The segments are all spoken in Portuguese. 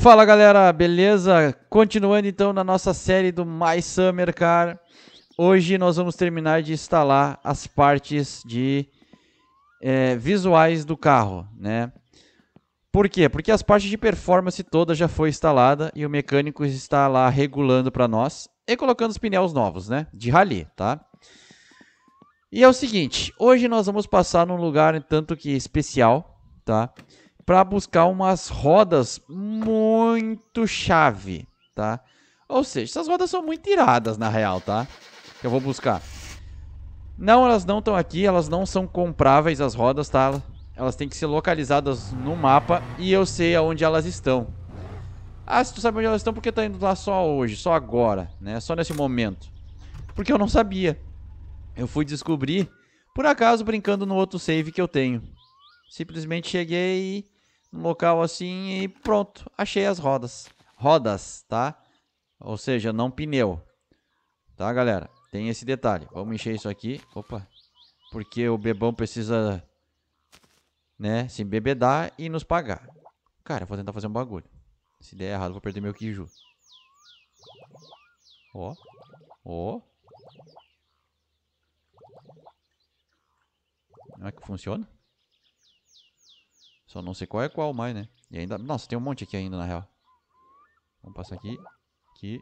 Fala galera, beleza? Continuando então na nossa série do My Summer Car. Hoje nós vamos terminar de instalar as partes de é, visuais do carro, né? Por quê? Porque as partes de performance toda já foi instalada e o mecânico está lá regulando para nós e colocando os pneus novos, né? De rally, tá? E é o seguinte, hoje nós vamos passar num lugar tanto que especial, tá? Tá? para buscar umas rodas muito chave, tá? Ou seja, essas rodas são muito iradas na real, tá? eu vou buscar. Não, elas não estão aqui, elas não são compráveis as rodas, tá? Elas têm que ser localizadas no mapa e eu sei aonde elas estão. Ah, se tu sabe onde elas estão, porque que tá indo lá só hoje, só agora, né? Só nesse momento. Porque eu não sabia. Eu fui descobrir, por acaso, brincando no outro save que eu tenho. Simplesmente cheguei no local assim e pronto, achei as rodas. Rodas, tá? Ou seja, não pneu. Tá, galera? Tem esse detalhe. Vamos encher isso aqui. Opa. Porque o bebão precisa, né, se embebedar e nos pagar. Cara, vou tentar fazer um bagulho. Se der errado, vou perder meu kiju Ó. Ó. Como é que funciona? Só não sei qual é qual mais, né? E ainda... Nossa, tem um monte aqui ainda, na real. Vamos passar aqui. Aqui.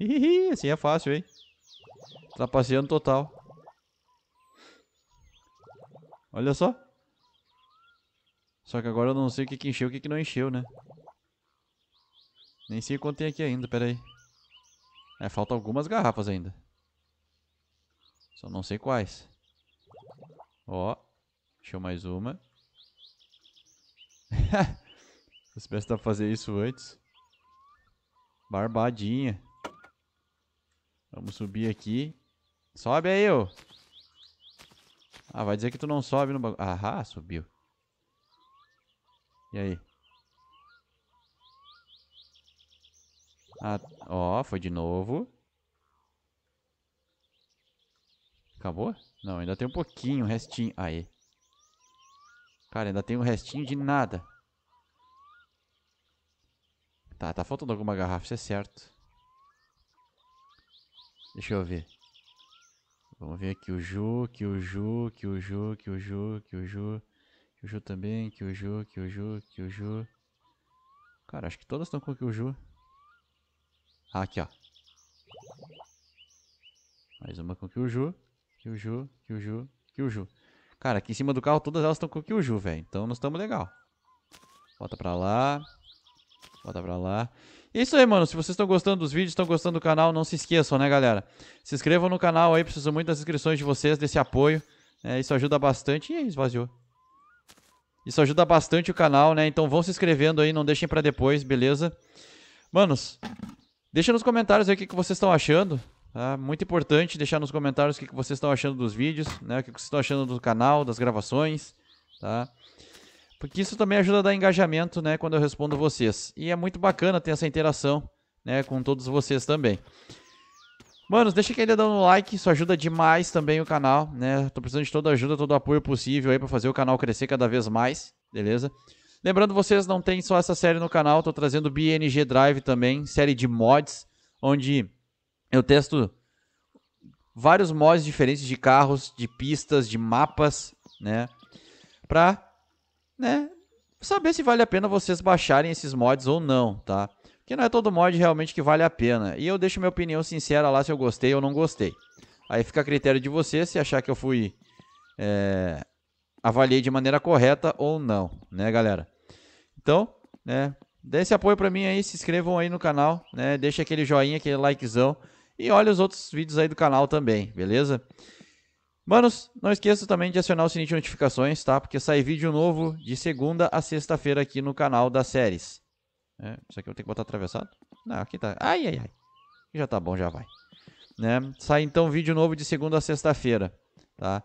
Hihihi, assim é fácil, hein? Trapaceando total. Olha só. Só que agora eu não sei o que, que encheu e o que, que não encheu, né? Nem sei quanto tem aqui ainda, pera aí. É, falta algumas garrafas ainda. Só não sei quais. Ó, encheu mais uma. Se soubesse pra fazer isso antes. Barbadinha. Vamos subir aqui. Sobe aí, ô. Ah, vai dizer que tu não sobe no bagulho. Ahá, subiu. E aí? Ah, ó, foi de novo. Acabou? Não, ainda tem um pouquinho, restinho. Aí. Cara, ainda tem um restinho de nada. Tá, tá faltando alguma garrafa, isso é certo. Deixa eu ver. Vamos ver aqui o Ju, que o Ju, que o Ju, que o Ju, que o Ju. Que o Ju também, que o Ju, que o Ju, que o Ju. Cara, acho que todas estão com o ju Ah, aqui, ó. Mais uma com o ju que o ju Cara, aqui em cima do carro todas elas estão com o ju velho. Então nós estamos legal. Volta pra lá. Bota pra lá. É isso aí, mano. Se vocês estão gostando dos vídeos, estão gostando do canal, não se esqueçam, né, galera? Se inscrevam no canal aí, preciso muito das inscrições de vocês, desse apoio. É, isso ajuda bastante. Ih, esvaziou. Isso ajuda bastante o canal, né? Então vão se inscrevendo aí, não deixem pra depois, beleza? Manos, deixa nos comentários aí o que, que vocês estão achando. Tá? Muito importante deixar nos comentários o que, que vocês estão achando dos vídeos, né? O que, que vocês estão achando do canal, das gravações, Tá? Porque isso também ajuda a dar engajamento, né, quando eu respondo vocês. E é muito bacana ter essa interação, né, com todos vocês também. Manos, deixa aquele dar um like, isso ajuda demais também o canal, né? Tô precisando de toda ajuda, todo apoio possível aí pra fazer o canal crescer cada vez mais, beleza? Lembrando, vocês não tem só essa série no canal, tô trazendo BNG Drive também, série de mods, onde eu testo vários mods diferentes de carros, de pistas, de mapas, né? Pra né, saber se vale a pena vocês baixarem esses mods ou não, tá? Porque não é todo mod realmente que vale a pena. E eu deixo minha opinião sincera lá se eu gostei ou não gostei. Aí fica a critério de vocês se achar que eu fui... É, avaliei de maneira correta ou não, né, galera? Então, né, dê esse apoio para mim aí, se inscrevam aí no canal, né, deixa aquele joinha, aquele likezão e olha os outros vídeos aí do canal também, beleza? Manos, não esqueça também de acionar o sininho de notificações, tá? Porque sai vídeo novo de segunda a sexta-feira aqui no canal das séries. É, isso aqui eu tenho que botar atravessado? Não, aqui tá. Ai, ai, ai. Já tá bom, já vai. Né? Sai então vídeo novo de segunda a sexta-feira, tá?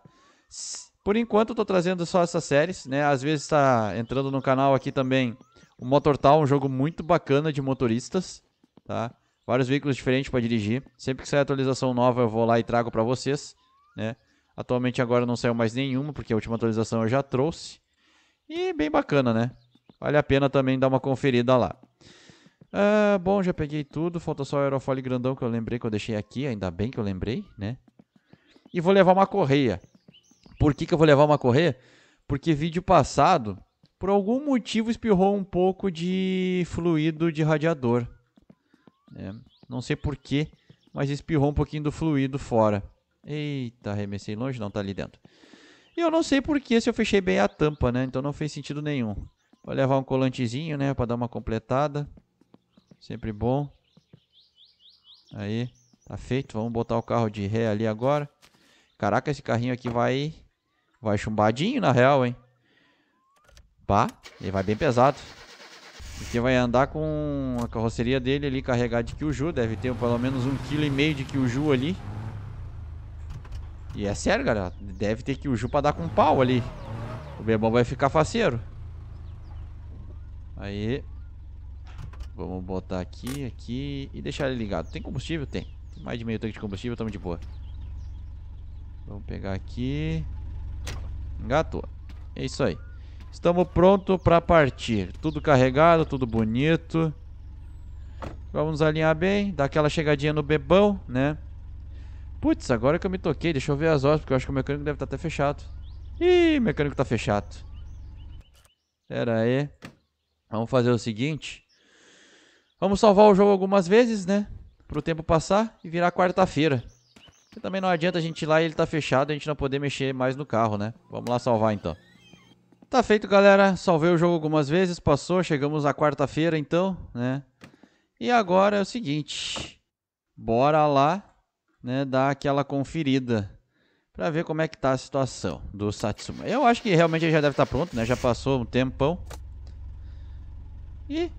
Por enquanto eu tô trazendo só essas séries, né? Às vezes tá entrando no canal aqui também o Motor Town, um jogo muito bacana de motoristas, tá? Vários veículos diferentes para dirigir. Sempre que sair atualização nova eu vou lá e trago para vocês, né? Atualmente agora não saiu mais nenhuma, porque a última atualização eu já trouxe. E bem bacana, né? Vale a pena também dar uma conferida lá. Ah, bom, já peguei tudo. Falta só o aerofólio grandão que eu lembrei que eu deixei aqui. Ainda bem que eu lembrei, né? E vou levar uma correia. Por que, que eu vou levar uma correia? Porque vídeo passado, por algum motivo, espirrou um pouco de fluido de radiador. É, não sei porquê, mas espirrou um pouquinho do fluido fora. Eita, arremessei longe, não tá ali dentro. E eu não sei porque se eu fechei bem a tampa, né? Então não fez sentido nenhum. Vou levar um colantezinho, né? Pra dar uma completada. Sempre bom. Aí, tá feito. Vamos botar o carro de ré ali agora. Caraca, esse carrinho aqui vai... Vai chumbadinho, na real, hein? Pá, ele vai bem pesado. Porque vai andar com a carroceria dele ali carregada de Kyuju. Deve ter pelo menos um quilo e meio de Kyuju ali. E é sério, galera. Deve ter que o Jupa dar com pau ali. O Bebão vai ficar faceiro. Aí. Vamos botar aqui, aqui e deixar ele ligado. Tem combustível? Tem. Tem mais de meio tanque de combustível, estamos de boa. Vamos pegar aqui. Engatou. É isso aí. Estamos prontos para partir. Tudo carregado, tudo bonito. Vamos alinhar bem, dar aquela chegadinha no bebão, né? Putz, agora que eu me toquei, deixa eu ver as horas, porque eu acho que o mecânico deve estar tá até fechado. Ih, o mecânico está fechado. Pera aí. Vamos fazer o seguinte. Vamos salvar o jogo algumas vezes, né? Para o tempo passar e virar quarta-feira. Porque também não adianta a gente ir lá e ele tá fechado, a gente não poder mexer mais no carro, né? Vamos lá salvar então. Tá feito, galera. Salvei o jogo algumas vezes, passou, chegamos à quarta-feira então, né? E agora é o seguinte. Bora lá né, dar aquela conferida para ver como é que tá a situação do Satsuma. Eu acho que realmente ele já deve estar tá pronto, né? Já passou um tempão. E,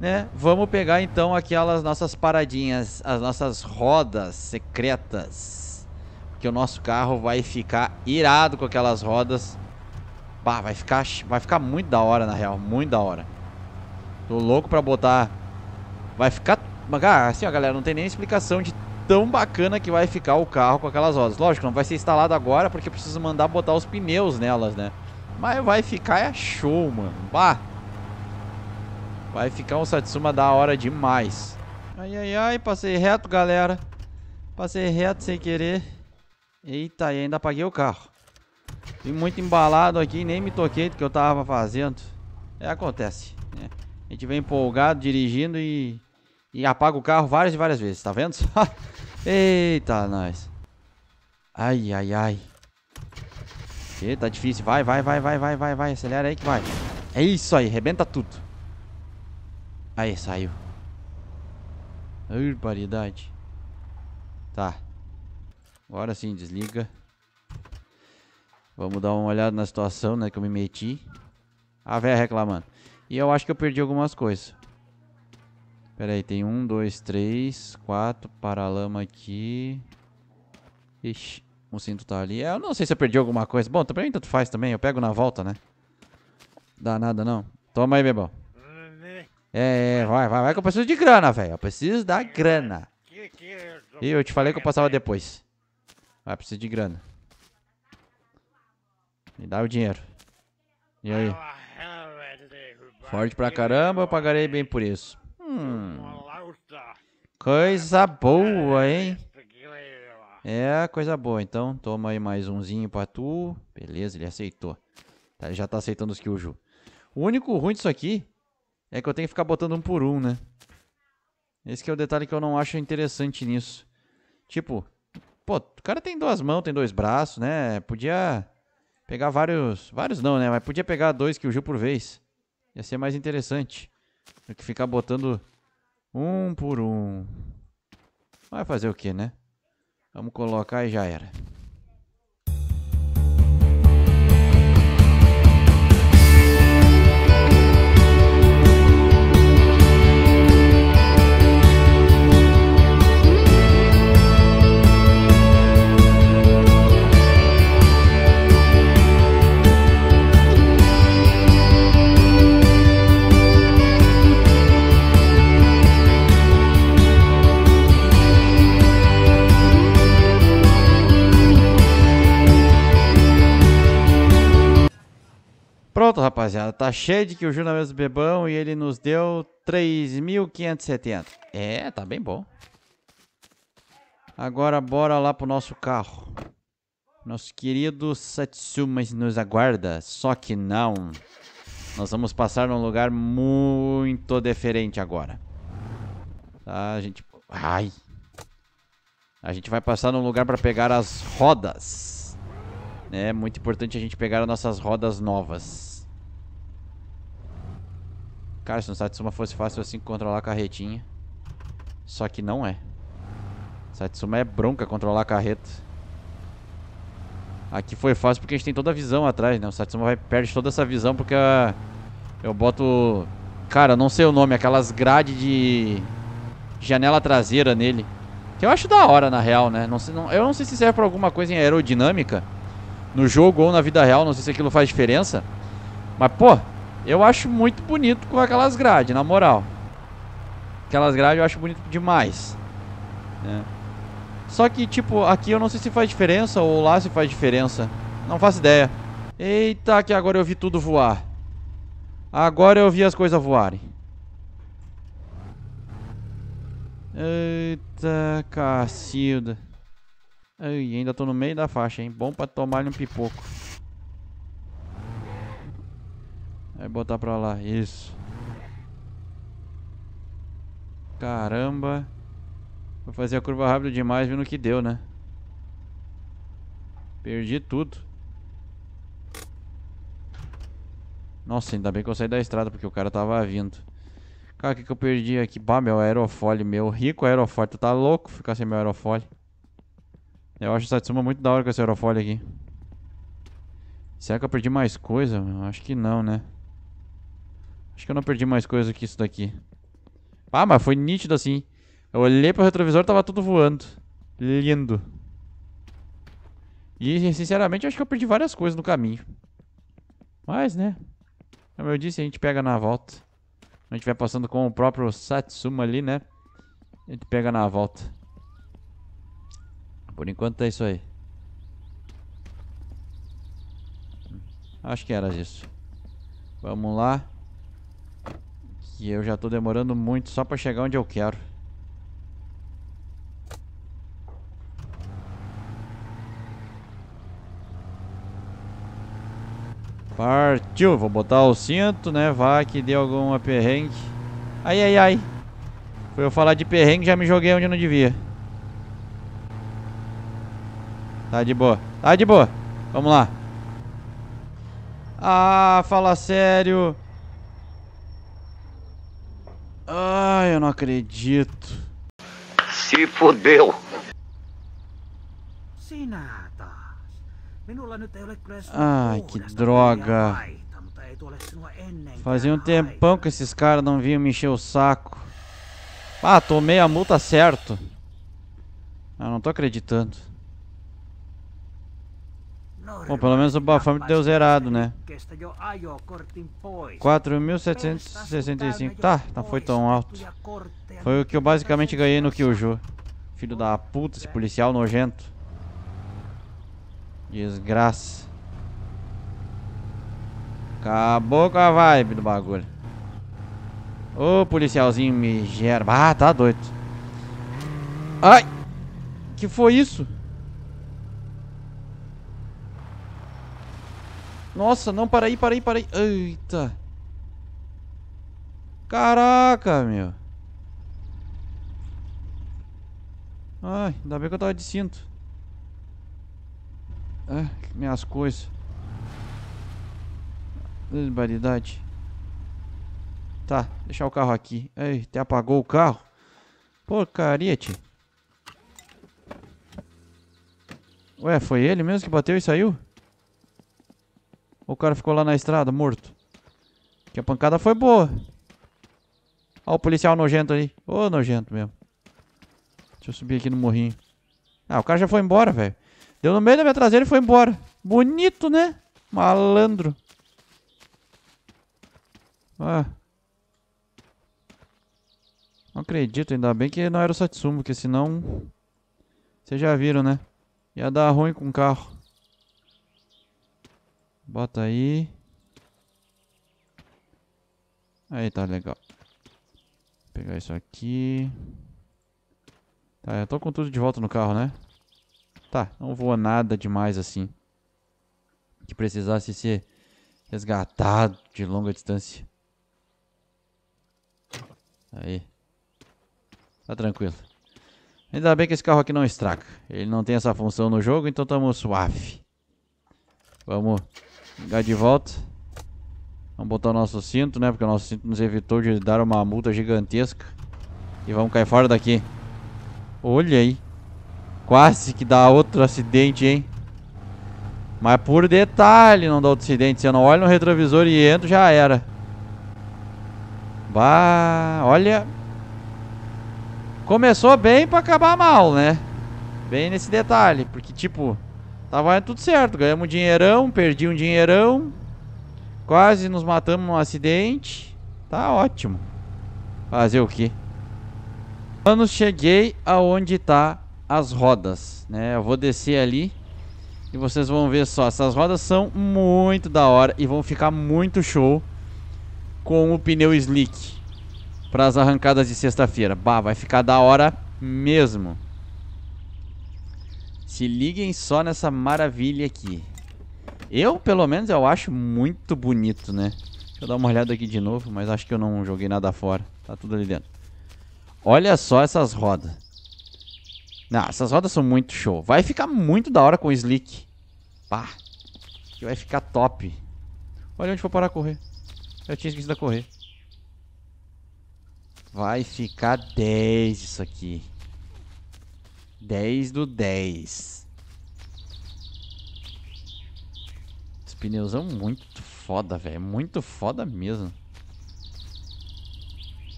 né, vamos pegar então aquelas nossas paradinhas, as nossas rodas secretas. Porque o nosso carro vai ficar irado com aquelas rodas. Bah, vai ficar, vai ficar muito da hora, na real. Muito da hora. Tô louco pra botar... Vai ficar... Cara, assim, ó, galera, não tem nem explicação de tão bacana que vai ficar o carro com aquelas rodas. Lógico, não vai ser instalado agora porque precisa mandar botar os pneus nelas, né? Mas vai ficar é show, mano. Bah! Vai ficar um Satsuma da hora demais. Ai, ai, ai, passei reto, galera. Passei reto sem querer. Eita, e ainda apaguei o carro. Fui muito embalado aqui, nem me toquei do que eu tava fazendo. É, acontece, né? A gente vem empolgado dirigindo e e apaga o carro várias e várias vezes, tá vendo Eita, nós. Ai, ai, ai. Eita, tá difícil. Vai, vai, vai, vai, vai, vai, vai. Acelera aí que vai. É isso aí, rebenta tudo. Aí, saiu. paridade. Tá. Agora sim, desliga. Vamos dar uma olhada na situação, né, que eu me meti. A véia reclamando. E eu acho que eu perdi algumas coisas. Pera aí, tem um, dois, três, quatro paralama aqui. Ixi, o cinto tá ali. É, eu não sei se eu perdi alguma coisa. Bom, também tanto faz também, eu pego na volta, né? Dá nada não. Toma aí, bebão. É, é, vai, vai, vai que eu preciso de grana, velho. Eu preciso da grana. E eu te falei que eu passava depois. Vai, preciso de grana. Me dá o dinheiro. E aí? Forte pra caramba, eu pagarei bem por isso. Hum, coisa é, boa, é hein? É, coisa boa. Então, toma aí mais umzinho pra tu. Beleza, ele aceitou. Tá, ele já tá aceitando os Kyuju. O único ruim disso aqui é que eu tenho que ficar botando um por um, né? Esse é o detalhe que eu não acho interessante nisso. Tipo, pô, o cara tem duas mãos, tem dois braços, né? Podia pegar vários... Vários não, né? Mas podia pegar dois Kyuju por vez. Ia ser mais interessante. Tem que ficar botando um por um. Vai fazer o que, né? Vamos colocar e já era. Pronto, rapaziada, tá cheio de que o Ju é mesmo bebão e ele nos deu 3.570. É, tá bem bom. Agora bora lá pro nosso carro. Nosso querido Satsuma nos aguarda, só que não. Nós vamos passar num lugar muito diferente agora. Tá, a gente... Ai! A gente vai passar num lugar pra pegar as rodas. É muito importante a gente pegar as nossas rodas novas. Cara, se no Satsuma fosse fácil assim controlar a carretinha. Só que não é. Satsuma é bronca controlar a carreta. Aqui foi fácil porque a gente tem toda a visão atrás, né? O Satsuma vai, perde toda essa visão porque eu boto... Cara, não sei o nome, aquelas grades de janela traseira nele. Que eu acho da hora, na real, né? Não sei, não... eu não sei se serve pra alguma coisa em aerodinâmica. No jogo ou na vida real, não sei se aquilo faz diferença. Mas, pô, eu acho muito bonito com aquelas grades, na moral. Aquelas grades eu acho bonito demais. Né? Só que, tipo, aqui eu não sei se faz diferença ou lá se faz diferença. Não faço ideia. Eita, que agora eu vi tudo voar. Agora eu vi as coisas voarem. Eita, cacilda. Ai, ainda tô no meio da faixa, hein? Bom pra tomar um pipoco. Vai é botar pra lá, isso. Caramba. Vou fazer a curva rápido demais, viu no que deu, né? Perdi tudo. Nossa, ainda bem que eu saí da estrada, porque o cara tava vindo. Cara, o que, que eu perdi aqui? Bah, meu aerofólio, meu rico aerofólio. Tu tá louco ficar sem meu aerofólio. Eu acho essa Satsuma muito da hora com esse aerofólio aqui. Será que eu perdi mais coisa? Acho que não, né? Acho que eu não perdi mais coisa que isso daqui. Ah, mas foi nítido assim. Eu olhei pro retrovisor, tava tudo voando. Lindo. E, sinceramente, acho que eu perdi várias coisas no caminho. Mas, né? Como eu disse, a gente pega na volta. A gente vai passando com o próprio Satsuma ali, né? A gente pega na volta. Por enquanto é isso aí. Acho que era isso. Vamos lá que eu já tô demorando muito só pra chegar onde eu quero. Partiu, vou botar o cinto, né? Vá que dê alguma perrengue. Ai, ai, ai. Foi eu falar de perrengue, já me joguei onde não devia. Tá de boa. Tá de boa. Vamos lá. Ah, fala sério. Ai, eu não acredito. Se fodeu. Ai, que droga. Fazia um tempão que esses caras não vinham me encher o saco. Ah, tomei a multa certo. Eu não tô acreditando. Bom, pelo menos o Bafame deu zerado, né? 4.765. Tá, não tá, foi tão alto. Foi o que eu basicamente ganhei no Kyuju. Filho da puta, esse é. policial nojento. Desgraça. Acabou com a vibe do bagulho. Ô, policialzinho me gera. Ah, tá doido. Ai! Que foi isso? Nossa, não, para aí, para aí, para aí. Eita. Caraca, meu. Ai, ainda bem que eu tava de cinto. Ah, minhas coisas. Desbaridade. Tá, deixar o carro aqui. Ei, até apagou o carro. Porcaria, tio. Ué, foi ele mesmo que bateu e saiu? O cara ficou lá na estrada, morto. Que a pancada foi boa. Olha o policial nojento ali. Ô, nojento mesmo. Deixa eu subir aqui no morrinho. Ah, o cara já foi embora, velho. Deu no meio da minha traseira e foi embora. Bonito, né? Malandro. Ah. Não acredito, ainda bem que não era o Satsumo, porque senão... Vocês já viram, né? Ia dar ruim com o carro. Bota aí. Aí tá legal. Vou pegar isso aqui. Tá, eu tô com tudo de volta no carro, né? Tá, não voa nada demais assim. Que precisasse ser resgatado de longa distância. Aí. Tá tranquilo. Ainda bem que esse carro aqui não estraga. Ele não tem essa função no jogo, então tamo suave. Vamos Ligar de volta. Vamos botar o nosso cinto, né? Porque o nosso cinto nos evitou de dar uma multa gigantesca. E vamos cair fora daqui. Olha aí. Quase que dá outro acidente, hein? Mas por detalhe não dá outro acidente. Você não olha no retrovisor e entra, já era. Bah, olha. Começou bem pra acabar mal, né? Bem nesse detalhe. Porque, tipo... Tava tudo certo, ganhamos um dinheirão, perdi um dinheirão. Quase nos matamos num acidente. Tá ótimo. Fazer o quê? Mano, cheguei aonde tá as rodas, né? Eu vou descer ali e vocês vão ver só. Essas rodas são muito da hora e vão ficar muito show com o pneu slick para as arrancadas de sexta-feira. Bah, vai ficar da hora mesmo. Se liguem só nessa maravilha aqui. Eu, pelo menos, eu acho muito bonito, né? Deixa eu dar uma olhada aqui de novo, mas acho que eu não joguei nada fora. Tá tudo ali dentro. Olha só essas rodas. Não, essas rodas são muito show. Vai ficar muito da hora com o slick. Pá. Que vai ficar top. Olha onde foi parar a correr. Eu tinha esquecido a correr. Vai ficar 10 isso aqui. 10 do 10. Os são muito foda, velho. É muito foda mesmo.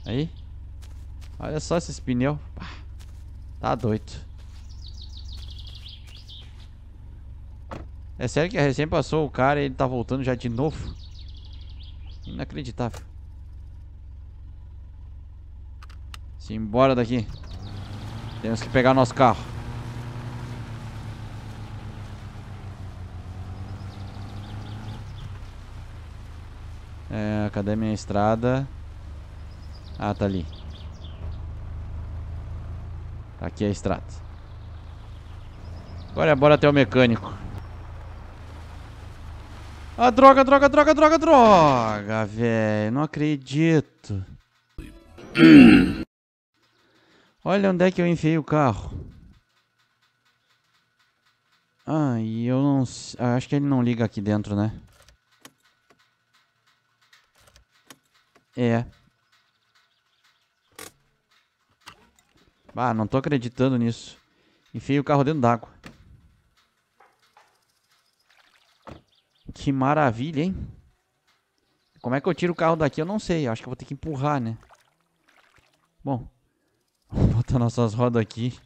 Aí. Olha só esses pneus. Tá doido. É sério que recém passou o cara e ele tá voltando já de novo? Inacreditável. Se embora daqui. Temos que pegar nosso carro. É, cadê minha estrada? Ah, tá ali. Tá aqui é a estrada. Agora é bora até o mecânico. Ah, droga, droga, droga, droga, droga, velho. Não acredito. Hum. Olha onde é que eu enfiei o carro. Ah, e eu não... sei. Ah, acho que ele não liga aqui dentro, né? É. Ah, não tô acreditando nisso. Enfiei o carro dentro d'água. Que maravilha, hein? Como é que eu tiro o carro daqui? Eu não sei. acho que eu vou ter que empurrar, né? Bom, Bota nossas rodas aqui.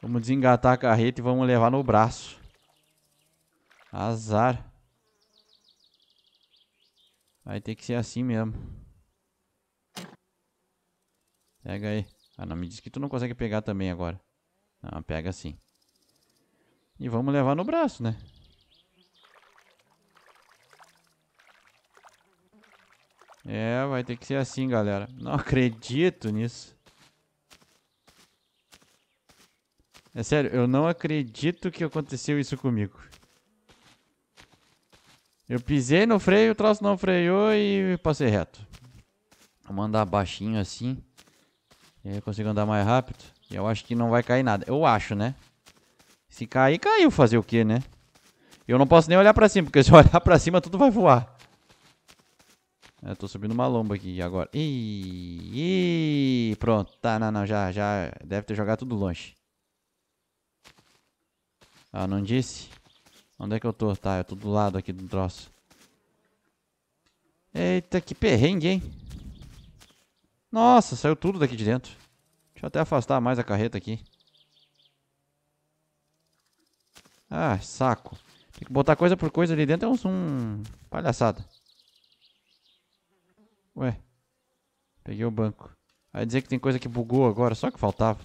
Vamos desengatar a carreta e vamos levar no braço. Azar. Vai ter que ser assim mesmo. Pega aí. Ah, não me diz que tu não consegue pegar também agora. Não, pega assim. E vamos levar no braço, né? É, vai ter que ser assim, galera. Não acredito nisso. É sério, eu não acredito que aconteceu isso comigo. Eu pisei no freio, o troço não freou e passei reto. Vamos andar baixinho assim. E aí eu consigo andar mais rápido. E eu acho que não vai cair nada. Eu acho, né? Se cair, caiu. Fazer o quê, né? Eu não posso nem olhar pra cima, porque se eu olhar pra cima, tudo vai voar. Eu tô subindo uma lomba aqui agora. Ih, ih, pronto. Tá, não, não, já, já. Deve ter jogado tudo longe. Ah, não disse? Onde é que eu tô? Tá, eu tô do lado aqui do troço. Eita, que perrengue, hein? Nossa, saiu tudo daqui de dentro. Deixa eu até afastar mais a carreta aqui. Ah, saco. Tem que botar coisa por coisa ali dentro é um, um palhaçada. Ué. Peguei o banco. Vai dizer que tem coisa que bugou agora, só que faltava.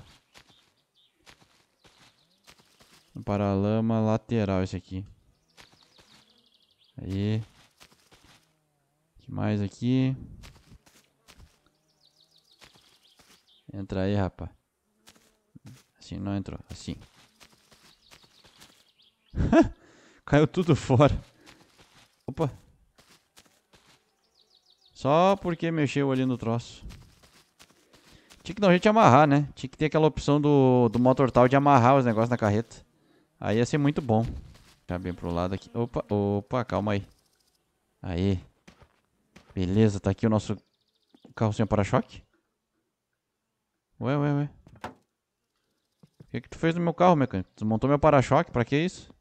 Um paralama lateral esse aqui. Aí. que mais aqui? Entra aí, rapaz. Assim, não entrou. Assim. Caiu tudo fora. Opa. Só porque mexeu ali no troço. Tinha que dar um jeito de amarrar, né? Tinha que ter aquela opção do, do motor tal de amarrar os negócios na carreta. Aí ia ser muito bom. Já tá bem pro lado aqui. Opa, opa, calma aí. Aí. Beleza, tá aqui o nosso carro sem para-choque. Ué, ué, ué. O que, que tu fez no meu carro, mecânico? Desmontou meu para-choque? Pra que isso?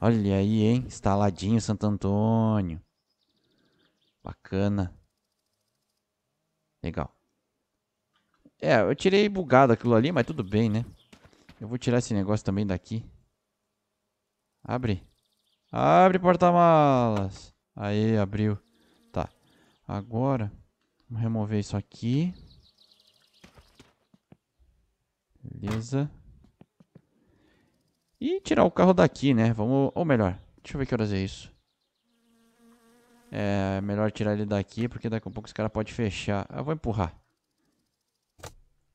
Olha aí, hein? Instaladinho Santo Antônio. Bacana. Legal. É, eu tirei bugado aquilo ali, mas tudo bem, né? Eu vou tirar esse negócio também daqui. Abre. Abre, porta-malas. Aí, abriu. Tá. Agora, vamos remover isso aqui. Beleza. E tirar o carro daqui, né? Vamos... Ou melhor, deixa eu ver que horas é isso. É melhor tirar ele daqui, porque daqui a pouco os caras podem fechar. Eu vou empurrar.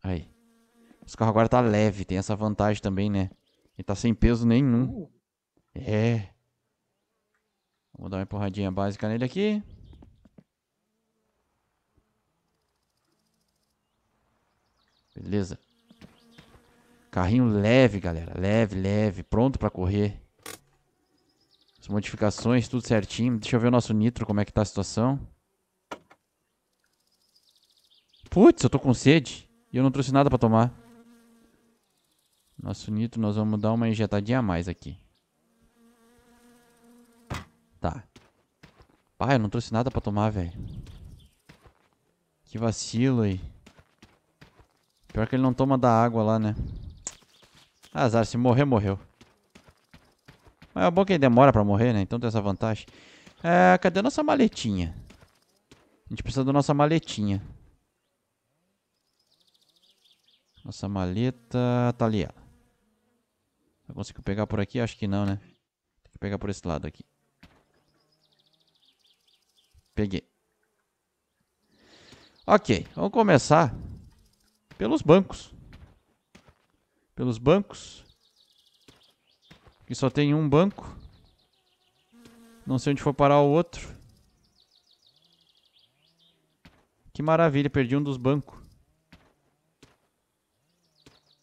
Aí. Esse carro agora tá leve, tem essa vantagem também, né? Ele tá sem peso nenhum. É. Vou dar uma empurradinha básica nele aqui. Beleza. Carrinho leve, galera. Leve, leve. Pronto pra correr. As modificações, tudo certinho. Deixa eu ver o nosso nitro, como é que tá a situação. Putz, eu tô com sede. E eu não trouxe nada pra tomar. Nosso nitro, nós vamos dar uma injetadinha a mais aqui. Tá. Pai, eu não trouxe nada pra tomar, velho. Que vacilo aí. Pior que ele não toma da água lá, né? Azar, se morrer, morreu. Mas é bom que ele demora pra morrer, né? Então tem essa vantagem. É, cadê a nossa maletinha? A gente precisa da nossa maletinha. Nossa maleta... Tá ali ela. Eu consigo pegar por aqui? Acho que não, né? Tem que pegar por esse lado aqui. Peguei. Ok, vamos começar pelos bancos. Pelos bancos. Aqui só tem um banco. Não sei onde foi parar o outro. Que maravilha, perdi um dos bancos.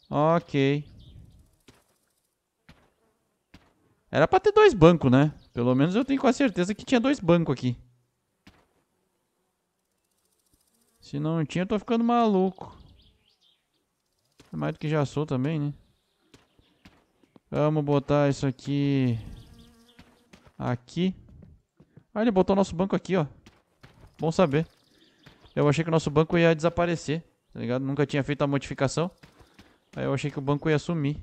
Ok. Era pra ter dois bancos, né? Pelo menos eu tenho quase certeza que tinha dois bancos aqui. Se não tinha, eu tô ficando maluco. Mais do que já sou também, né? Vamos botar isso aqui... Aqui. Ah, ele botou nosso banco aqui, ó. Bom saber. Eu achei que o nosso banco ia desaparecer, tá ligado? Nunca tinha feito a modificação. Aí eu achei que o banco ia sumir.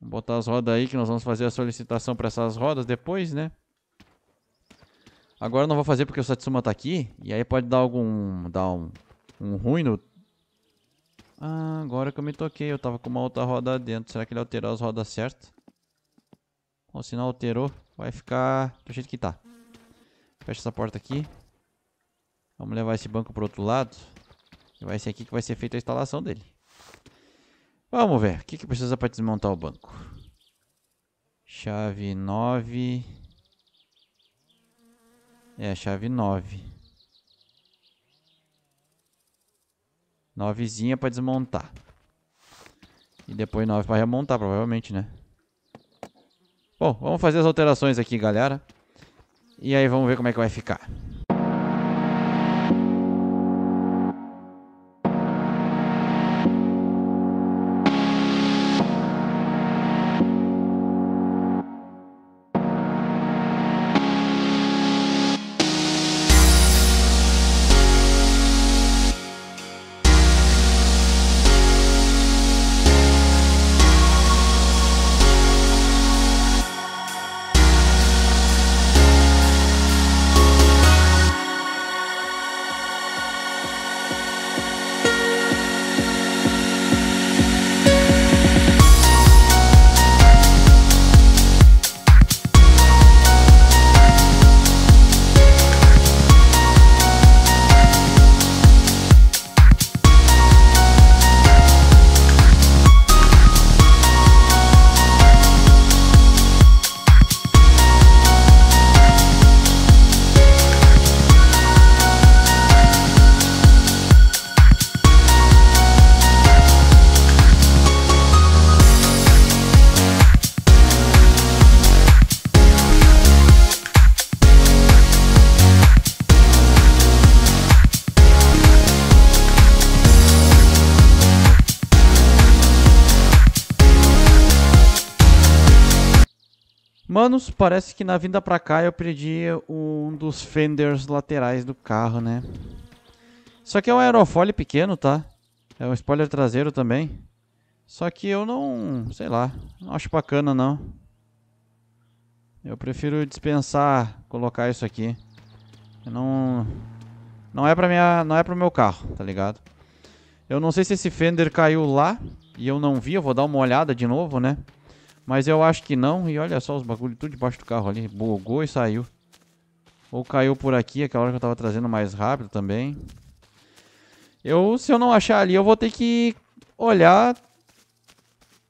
Vamos botar as rodas aí que nós vamos fazer a solicitação para essas rodas depois, né? Agora eu não vou fazer porque o Satsuma tá aqui. E aí pode dar algum... Dar um, um ruim no... Ah, agora que eu me toquei. Eu tava com uma outra roda dentro. Será que ele alterou as rodas certas? Ou se não alterou, vai ficar do jeito que tá. Fecha essa porta aqui. Vamos levar esse banco pro outro lado. E vai ser aqui que vai ser feita a instalação dele. Vamos ver, o que, que precisa para desmontar o banco? Chave 9. É a chave 9. Novezinha para desmontar. E depois 9 para remontar, provavelmente, né? Bom, vamos fazer as alterações aqui, galera. E aí vamos ver como é que vai ficar. anos, parece que na vinda pra cá eu perdi um dos fenders laterais do carro, né? Só que é um aerofólio pequeno, tá? É um spoiler traseiro também. Só que eu não, sei lá, não acho bacana não. Eu prefiro dispensar colocar isso aqui. Eu não não é para minha, não é pro meu carro, tá ligado? Eu não sei se esse fender caiu lá e eu não vi, eu vou dar uma olhada de novo, né? Mas eu acho que não. E olha só os bagulhos tudo debaixo do carro ali. Bugou e saiu. Ou caiu por aqui, aquela hora que eu tava trazendo mais rápido também. Eu, se eu não achar ali, eu vou ter que olhar.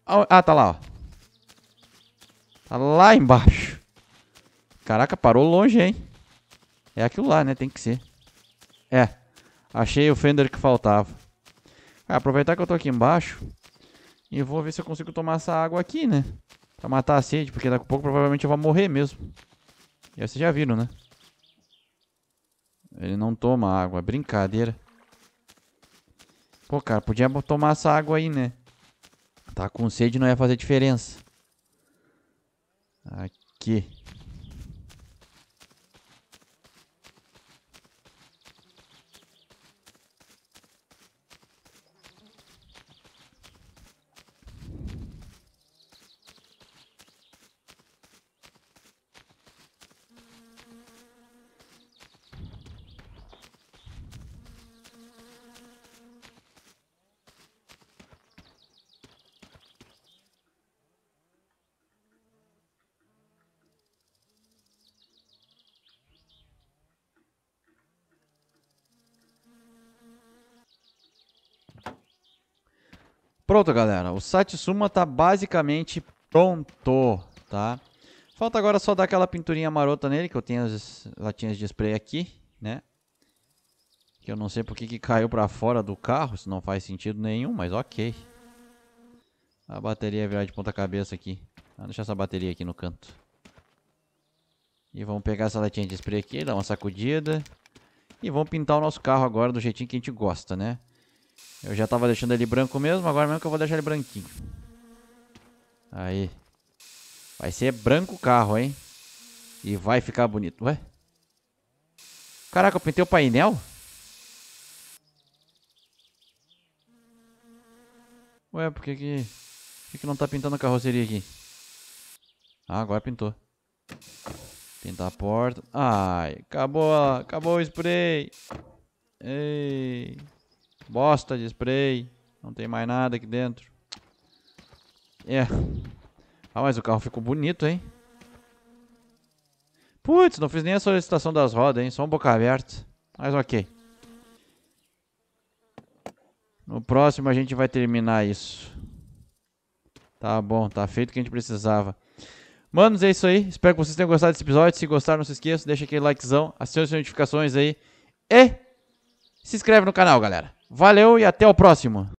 Ah, tá lá, ó. Tá lá embaixo. Caraca, parou longe, hein? É aquilo lá, né? Tem que ser. É. Achei o fender que faltava. Ah, aproveitar que eu tô aqui embaixo. E vou ver se eu consigo tomar essa água aqui, né? Pra matar a sede, porque daqui a pouco provavelmente eu vou morrer mesmo. E aí vocês já viram, né? Ele não toma água, brincadeira. Pô, cara, podia tomar essa água aí, né? Tá com sede não ia fazer diferença. Aqui. Pronto, galera. O Satsuma tá basicamente pronto, tá? Falta agora só dar aquela pinturinha marota nele, que eu tenho as latinhas de spray aqui, né? Que eu não sei porque que caiu pra fora do carro, se não faz sentido nenhum, mas ok. A bateria é virar de ponta cabeça aqui. Vamos ah, deixar essa bateria aqui no canto. E vamos pegar essa latinha de spray aqui, dar uma sacudida. E vamos pintar o nosso carro agora do jeitinho que a gente gosta, né? Eu já tava deixando ele branco mesmo, agora mesmo que eu vou deixar ele branquinho. Aí. Vai ser branco o carro, hein? E vai ficar bonito. Ué? Caraca, eu pintei o painel? Ué, por que que... Por que, que não tá pintando a carroceria aqui? Ah, agora pintou. Pintar a porta. Ai, acabou, acabou o spray. Ei... Bosta de spray. Não tem mais nada aqui dentro. É. Ah, mas o carro ficou bonito, hein? Putz, não fiz nem a solicitação das rodas, hein? Só um boca aberta. Mas ok. No próximo a gente vai terminar isso. Tá bom, tá feito o que a gente precisava. Manos, é isso aí. Espero que vocês tenham gostado desse episódio. Se gostaram, não se esqueçam. Deixa aquele likezão. Acione as notificações aí. E se inscreve no canal, galera. Valeu e até o próximo.